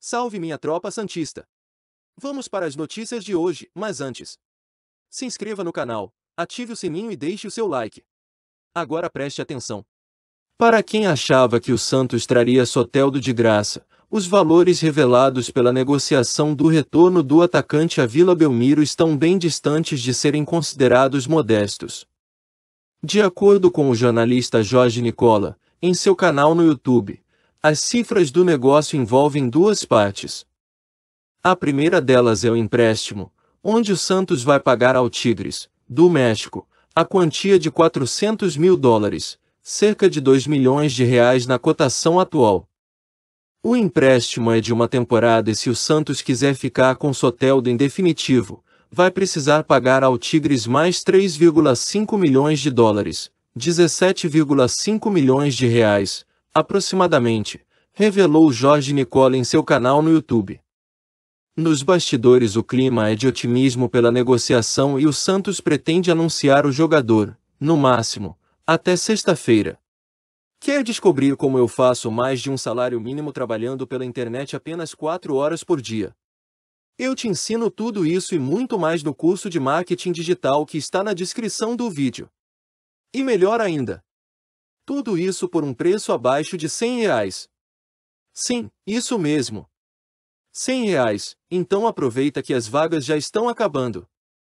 Salve minha tropa santista! Vamos para as notícias de hoje, mas antes. Se inscreva no canal, ative o sininho e deixe o seu like. Agora preste atenção. Para quem achava que o Santos traria Soteldo de graça, os valores revelados pela negociação do retorno do atacante à Vila Belmiro estão bem distantes de serem considerados modestos. De acordo com o jornalista Jorge Nicola, em seu canal no YouTube, as cifras do negócio envolvem duas partes. A primeira delas é o empréstimo, onde o Santos vai pagar ao Tigres, do México, a quantia de 400 mil dólares, cerca de 2 milhões de reais na cotação atual. O empréstimo é de uma temporada e se o Santos quiser ficar com Soteldo em definitivo, vai precisar pagar ao Tigres mais 3,5 milhões de dólares, 17,5 milhões de reais, aproximadamente, revelou Jorge Nicola em seu canal no YouTube. Nos bastidores o clima é de otimismo pela negociação e o Santos pretende anunciar o jogador, no máximo, até sexta-feira. Quer descobrir como eu faço mais de um salário mínimo trabalhando pela internet apenas 4 horas por dia? Eu te ensino tudo isso e muito mais no curso de marketing digital que está na descrição do vídeo. E melhor ainda, tudo isso por um preço abaixo de 100 reais. Sim, isso mesmo. 100 reais, então aproveita que as vagas já estão acabando.